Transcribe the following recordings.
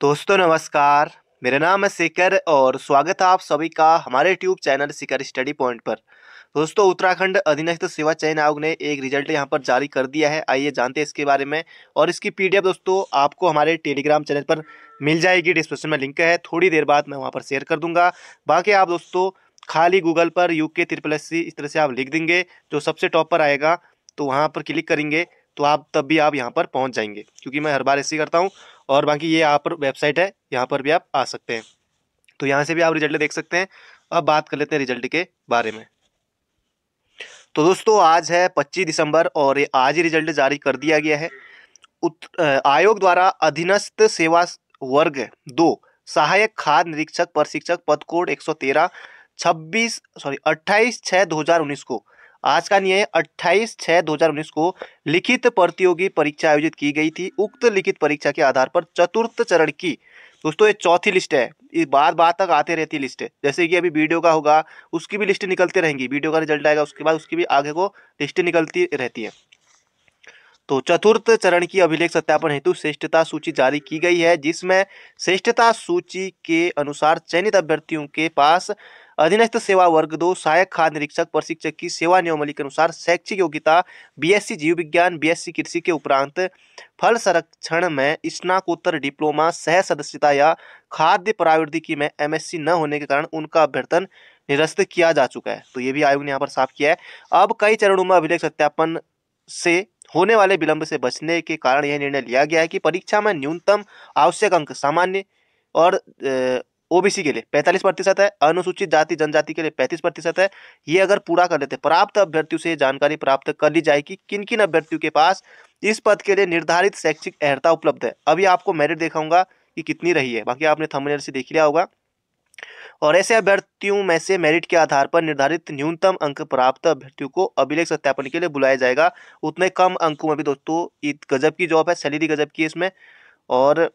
दोस्तों नमस्कार मेरा नाम है शिकर और स्वागत है आप सभी का हमारे YouTube channel Shikhar study point पर दोस्तों उत्तराखंड अधीनस्थ सेवा चयन आयोग ने एक रिजल्ट यहाँ पर जारी कर दिया है आइए जानते हैं इसके बारे में और इसकी पीडीएफ दोस्तों आपको हमारे टेलीग्राम चैनल पर मिल जाएगी डिस्क्रिप्शन में लिंक है थोड़ी देर बाद मैं वहाँ पर शेयर कर दूंगा बाकी आप दोस्तों खाली गूगल पर यू के सी इस तरह से आप लिख देंगे जो सबसे टॉप पर आएगा तो वहाँ पर क्लिक करेंगे तो आप तब भी आप यहाँ पर पहुँच जाएंगे क्योंकि मैं हर बार ऐसे करता हूँ और बाकी ये यहाँ पर वेबसाइट है यहाँ पर भी आप आ सकते हैं तो यहाँ से भी आप रिजल्ट देख सकते हैं अब बात कर लेते हैं रिजल्ट के बारे में तो दोस्तों आज है 25 दिसंबर और आज ही रिजल्ट जारी कर दिया गया है आयोग द्वारा अधीनस्थ सेवा वर्ग दो सहायक खाद निरीक्षक प्रशिक्षक पद कोड 113 26 सॉरी 28 छः 2019 को आज का नियम अट्ठाईस छः दो हजार उन्नीस को लिखित प्रतियोगी परीक्षा आयोजित की गई थी उक्त लिखित परीक्षा के आधार पर चतुर्थ चरण की दोस्तों ये चौथी लिस्ट है इस बार बार तक आते रहती लिस्ट है जैसे कि अभी वीडियो का होगा उसकी भी लिस्ट निकलते रहेंगी वीडियो का रिजल्ट आएगा उसके बाद उसकी भी आगे को लिस्ट निकलती रहती है तो चतुर्थ चरण की अभिलेख सत्यापन हेतु श्रेष्ठता सूची जारी की गई है जिसमें श्रेष्ठता सूची के अनुसार चयनित अभ्यर्थियों के पास अधीनस्थ सेवा वर्ग दो सहायक खाद निरीक्षक प्रशिक्षक की सेवा नियमली के अनुसार शैक्षिक योग्यता बीएससी जीव विज्ञान बीएससी कृषि के उपरांत फल संरक्षण में स्नाकोत्तर डिप्लोमा सह सदस्यता या खाद्य प्रावृत्ति की में एमएससी न होने के कारण उनका अभ्यर्थन निरस्त किया जा चुका है तो ये भी आयोग ने यहाँ पर साफ किया है अब कई चरणों में अभिलेख सत्यापन से होने वाले विलंब से बचने के कारण यह निर्णय लिया गया है कि परीक्षा में न्यूनतम आवश्यक अंक सामान्य और ओबीसी के लिए पैंतालीस प्रतिशत है अनुसूचित जाति जनजाति के लिए पैंतीस प्रतिशत है ये अगर पूरा कर लेते प्राप्त अभ्यर्थियों से जानकारी प्राप्त कर ली जाएगी किन किन अभ्यर्थियों के पास इस पद के लिए निर्धारित शैक्षिक अहर्ता उपलब्ध है अभी आपको मेरिट देखाऊंगा कि कितनी रही है बाकी आपने थंबनेल से देख लिया होगा और ऐसे अभ्यर्थियों में से मेरिट के आधार पर निर्धारित न्यूनतम अंक प्राप्त अभ्यर्थियों को अभिलेख सत्यापन के लिए बुलाया जाएगा उतने कम अंकों में भी दोस्तों गजब की जॉब है सैलरी गजब की है इसमें और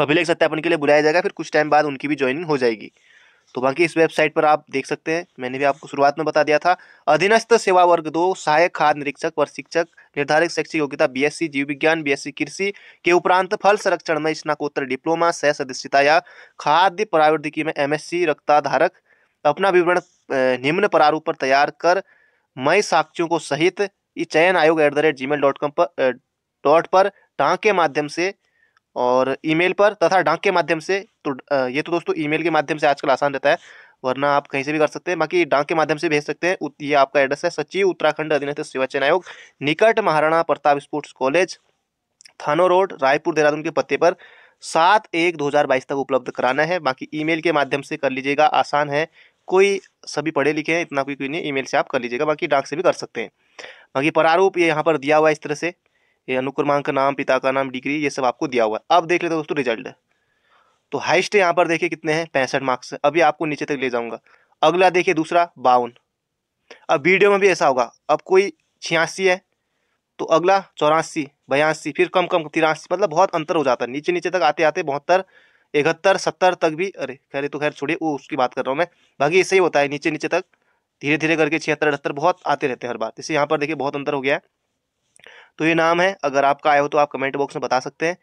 अभिलेख सत्यापन के लिए बुलाया जाएगा फिर कुछ टाइम बाद उनकी भी ज्वाइनिंग हो जाएगी तो बाकी इस वेबसाइट पर आप देख सकते हैं मैंने भी आपको शुरुआत में बता दिया था अधीनस्थ सेवा वर्ग दो सहायक खाद निरीक्षक प्रशिक्षक निर्धारित शैक्षिक योग्यता बीएससी जीव विज्ञान बीएससी कृषि के उपरांत फल संरक्षण में स्नाकोत्तर डिप्लोमा सह सदस्यता या खाद्य प्रावृद्धिकी में एमएससी रक्ताधारक अपना विवरण निम्न प्रारूप पर तैयार कर मई साक्ष्यों को सहित चयन आयोग at the rate G mail dot com पर डॉट पर टाँग के माध्यम से और ईमेल पर तथा डाक के माध्यम से तो ये तो दोस्तों ईमेल के माध्यम से आजकल आसान रहता है वरना आप कहीं से भी कर सकते हैं बाकी डाक के माध्यम से भेज सकते हैं ये आपका एड्रेस है सचिव उत्तराखंड अधीनस्थ सेवा चयन आयोग निकट Maharana Pratap sports college Thano road Raipur Dehradun के पत्ते पर सात एक दो हज़ार बाईस तक उपलब्ध कराना है बाकी ईमेल के माध्यम से कर लीजिएगा आसान है कोई सभी पढ़े लिखे हैं इतना कोई कोई नहीं ईमेल से आप कर लीजिएगा बाकी डाक से भी कर सकते हैं बाकी प्रारूप ये यहाँ पर दिया हुआ है इस तरह से ये अनुक्रमांक का नाम पिता का नाम डिग्री ये सब आपको दिया हुआ है अब देख लेते दोस्तों रिजल्ट तो हाइस्ट यहाँ पर देखिए कितने हैं पैंसठ मार्क्स अभी आपको नीचे तक ले जाऊँगा अगला देखिए दूसरा बावन अब वीडियो में भी ऐसा होगा अब कोई छियासी है तो अगला चौरासी बयासी फिर कम कम तिरासी मतलब बहुत अंतर हो जाता है नीचे नीचे तक आते आते बहत्तर इकहत्तर सत्तर तक भी अरे खैर तो खैर छोड़िए वो उसकी बात कर रहा हूँ मैं बाकी ऐसे ही होता है नीचे नीचे तक धीरे धीरे करके छिहत्तर अठहत्तर बहुत आते रहते हैं हर बात इसे यहाँ पर देखिए बहुत अंतर हो गया है तो ये नाम है अगर आपका आया हो तो आप कमेंट बॉक्स में बता सकते हैं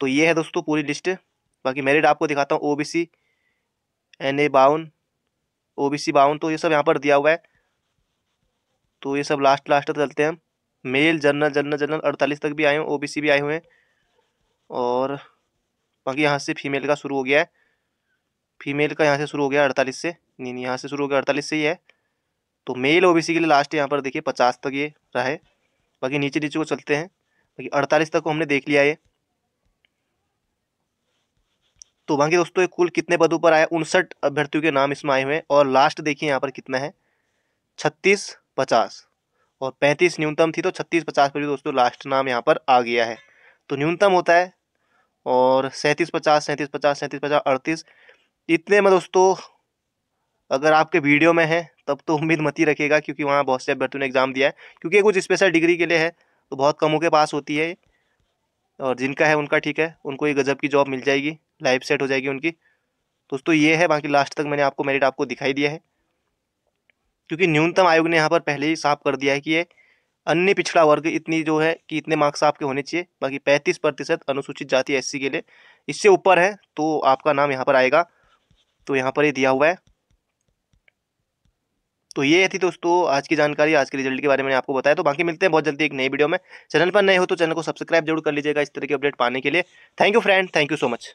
तो ये है दोस्तों पूरी लिस्ट बाकी मेरिट आपको दिखाता हूँ O B C N A बावन ओ बी सी बावन तो ये सब यहाँ पर दिया हुआ है तो ये सब लास्ट लास्ट तक चलते हैं हम मेल जनरल जनरल जनरल अड़तालीस तक भी आए हुए ओ बी सी भी आए हुए हैं और बाकी यहाँ से फीमेल का शुरू हो गया है फीमेल का यहाँ से शुरू हो गया अड़तालीस से नहीं नहीं यहाँ से शुरू हो गया अड़तालीस से ही है तो मेल सी के लिए लास्ट यहाँ पर देखिए पचास तक ये रहा बाकी नीचे नीचे को चलते हैं बाकी अड़तालीस तक को हमने देख लिया ये तो बाकी दोस्तों ये कुल कितने पदों पर आया उनसठ अभ्यर्थियों के नाम इसमें आए हुए हैं और लास्ट देखिए यहाँ पर कितना है छत्तीस पचास और पैंतीस न्यूनतम थी तो छत्तीस पचास पर भी दोस्तों लास्ट नाम यहाँ पर आ गया है तो न्यूनतम होता है और सैंतीस पचास सैंतीस पचास सैंतीस पचास अड़तीस इतने में दोस्तों अगर आपके वीडियो में है तब तो उम्मीद मत ही रखिएगा क्योंकि वहाँ बहुत से अभ्यर्थियों ने एग्ज़ाम दिया है क्योंकि ये कुछ स्पेशल डिग्री के लिए है तो बहुत कमों के पास होती है और जिनका है उनका ठीक है उनको ये गज़ब की जॉब मिल जाएगी लाइफ सेट हो जाएगी उनकी दोस्तों तो ये है बाकी लास्ट तक मैंने आपको मेरिट आपको दिखाई दिया है क्योंकि न्यूनतम आयोग ने यहाँ पर पहले ही साफ कर दिया है कि ये अन्य पिछड़ा वर्ग इतनी जो है कि इतने मार्क्स आपके होने चाहिए बाकी पैंतीस प्रतिशत अनुसूचित जाति एससी के लिए इससे ऊपर है तो आपका नाम यहाँ पर आएगा तो यहाँ पर ये यह दिया हुआ है तो ये थी दोस्तों आज की जानकारी आज के रिजल्ट के बारे में आपको बताया तो बाकी मिलते हैं बहुत जल्दी एक नई वीडियो में चैनल पर नए हो तो चैनल को सब्सक्राइब जरूर कर लीजिएगा इस तरह की अपडेट पाने के लिए thank you friend thank you so much